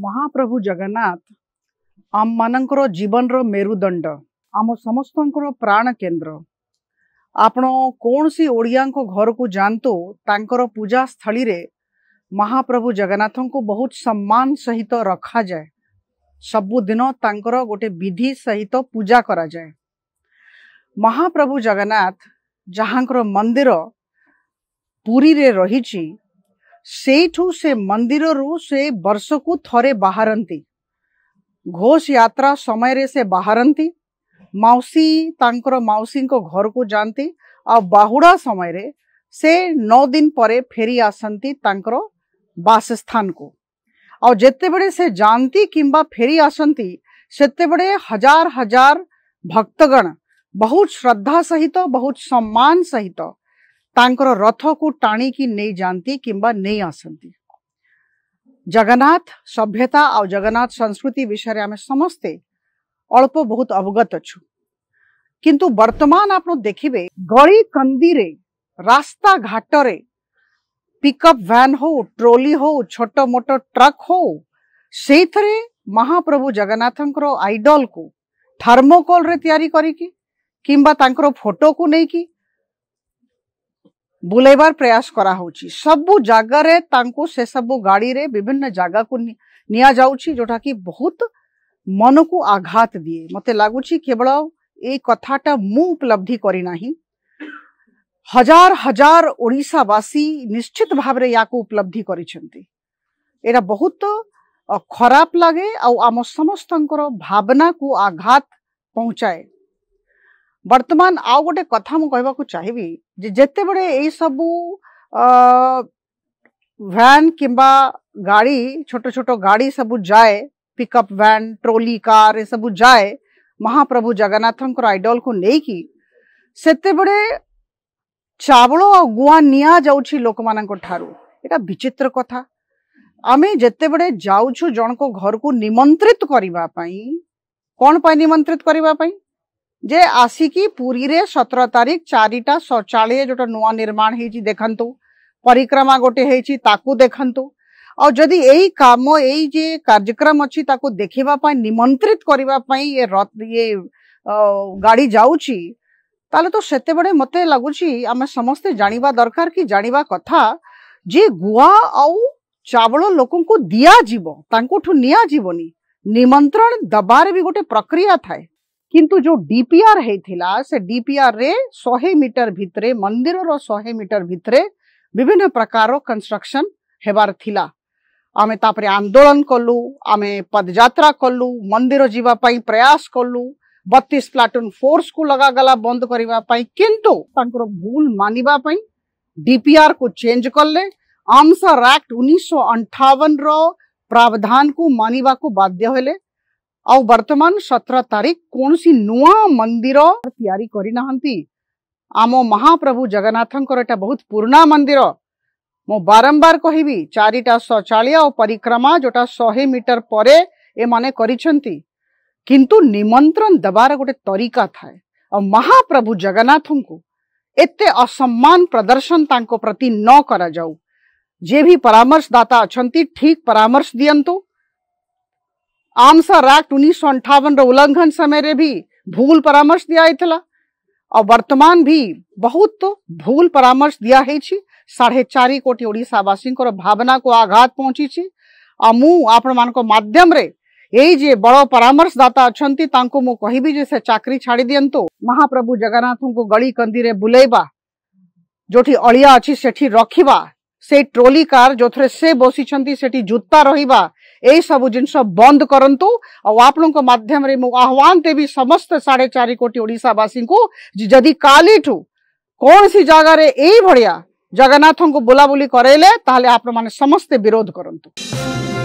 महाप्रभु जगन्नाथ आम मान जीवन रेरुदंड आम समस्त प्राण केन्द्र आपण कौन सी ओडिया घर को जातु तर पूजा स्थल महाप्रभु जगन्नाथ को बहुत सम्मान सहित रखा जाए सबुद गोटे विधि सहित पूजा करा जाए महाप्रभु जगन्नाथ जहां मंदिर पुरी रही ସେଇଠୁ ସେ ମନ୍ଦିରରୁ ସେ ବର୍ଷକୁ ଥରେ ବାହାରନ୍ତି ଘୋଷ ଯାତ୍ରା ସମୟରେ ସେ ବାହାରନ୍ତି ମାଉସୀ ତାଙ୍କର ମାଉସୀଙ୍କ ଘରକୁ ଯାଆନ୍ତି ଆଉ ବାହୁଡ଼ା ସମୟରେ ସେ ନଅ ଦିନ ପରେ ଫେରି ଆସନ୍ତି ତାଙ୍କର ବାସସ୍ଥାନକୁ ଆଉ ଯେତେବେଳେ ସେ ଯାଆନ୍ତି କିମ୍ବା ଫେରି ଆସନ୍ତି ସେତେବେଳେ ହଜାର ହଜାର ଭକ୍ତଗଣ ବହୁତ ଶ୍ରଦ୍ଧା ସହିତ ବହୁତ ସମ୍ମାନ ସହିତ रथ को टाणी की नहीं जाती किंबा नहीं आसती जगन्नाथ सभ्यता आ जगन्नाथ संस्कृति विषय आम समस्ते अल्प बहुत अवगत अच्छु किंतु वर्तमान आप देखिए गली कंदी रे, रास्ता घाटे पिकअप वैन हो ट्रोली हो छोट मोट ट्रक हो सही महाप्रभु जगन्नाथ आईडल को थर्मोकोल रे तैयारी करी कि फोटो को नहीं कि बुलेबार प्रयास करा सब जगार से सब गाड़ी रे विभिन्न जगह को निया जाऊँगी जोटा कि बहुत मन को आघात दिए मत लगुच केवल ये कथाटा मुलब्धि करना हजार हजार ओडावासी निश्चित भाव या उपलब्धि करा बहुत खराब लगे आम समस्त भावना को आघात पहुँचाए बर्तमान आउ गोटे कथा मुझे चाहिए जे जेते बड़े ये सब वैन किंबा गाड़ी छोट छोट गाड़ी सब जाए पिकअप वैन ट्रोली कार ये सब जाए महाप्रभु जगन्नाथ आइडल को लेकिन सेते बड़े चावल आ गुआ नि लोक मानूटा विचित्र कथा आम जिते बड़े जाऊ जन को घर को निमंत्रित करने कौन पर निमंत्रित करने ଯେ ଆସିକି ପୁରୀରେ ସତର ତାରିଖ ଚାରିଟା ଶୌଚାଳୟ ଯୋଉଟା ନୂଆ ନିର୍ମାଣ ହେଇଛି ଦେଖନ୍ତୁ ପରିକ୍ରମା ଗୋଟେ ହେଇଛି ତାକୁ ଦେଖନ୍ତୁ ଆଉ ଯଦି ଏଇ କାମ ଏଇ ଯେ କାର୍ଯ୍ୟକ୍ରମ ଅଛି ତାକୁ ଦେଖିବା ପାଇଁ ନିମନ୍ତ୍ରିତ କରିବା ପାଇଁ ଏ ଇଏ ଗାଡ଼ି ଯାଉଛି ତାହେଲେ ତ ସେତେବେଳେ ମୋତେ ଲାଗୁଛି ଆମେ ସମସ୍ତେ ଜାଣିବା ଦରକାର କି ଜାଣିବା କଥା ଯେ ଗୁଆ ଆଉ ଚାଉଳ ଲୋକଙ୍କୁ ଦିଆଯିବ ତାଙ୍କଠୁ ନିଆଯିବନି ନିମନ୍ତ୍ରଣ ଦେବାରେ ବି ଗୋଟେ ପ୍ରକ୍ରିୟା ଥାଏ কিন্তু ଯୋଉ ଡିପିଆର ହେଇଥିଲା ସେ ଡିପିଆରରେ ଶହେ ମିଟର ଭିତରେ ମନ୍ଦିରର ଶହେ ମିଟର ଭିତରେ ବିଭିନ୍ନ ପ୍ରକାର କନଷ୍ଟ୍ରକ୍ସନ ହେବାର ଥିଲା ଆମେ ତାପରେ ଆନ୍ଦୋଳନ କଲୁ ଆମେ ପଦଯାତ୍ରା କଲୁ ମନ୍ଦିର ଯିବା ପାଇଁ ପ୍ରୟାସ କଲୁ ବତିଶ ପ୍ଲାଟୁନ୍ ଫୋର୍ସକୁ ଲଗାଗଲା ବନ୍ଦ କରିବା ପାଇଁ କିନ୍ତୁ ତାଙ୍କର ଭୁଲ ମାନିବା ପାଇଁ ଡିପିଆରକୁ ଚେଞ୍ଜ କଲେ ଆର୍ମସର ଆକ୍ଟ ଉଣେଇଶହ ଅଣ୍ଠାବନର ପ୍ରାବଧାନକୁ ମାନିବାକୁ ବାଧ୍ୟ ହେଲେ आर्तमान सतर तारीख कौन सी नुआ मंदिर याम महाप्रभु जगन्नाथ बहुत पुर्णा मंदिर मु बारंबार कह चार शौचालय और परिक्रमा जो शहे मीटर पर मैंने किंतु निमंत्रण देवार गोटे तरीका थाए और महाप्रभु जगन्नाथ को एत असम्मान प्रदर्शन प्रति न करा जाऊ जे भी परामर्शदाता अच्छा ठीक परामर्श दिंतु आमसर एक्ट उन्नीस उल्लंघन समय रे भी भूल परामर्श दिया और वर्तमान भी बहुत तो भूल परामर्श दिया साढ़े चार कोटी ओडावासी भावना को आघात पहुंची आ मु आपण मान माध्यम रे यही जे बड़ परामर्शदाता अच्छा मुझ कहबी जे से चाकरी छाड़ी दिंत तो महाप्रभु जगन्नाथ को गली कंदी रे बुलेवा जोठी अड़िया अच्छी सेठी रखा से ट्रोली कार जो थे से बसी से जूता रहा यही सब जिन बंद करतु आपण को मध्यम आह्वान देवी समस्त साढ़े चार कोटी ओडावासी को जदि का कौन सी जगार यही भाया जगन्नाथ को बुलाबूली करेले आप समस्ते विरोध करूँ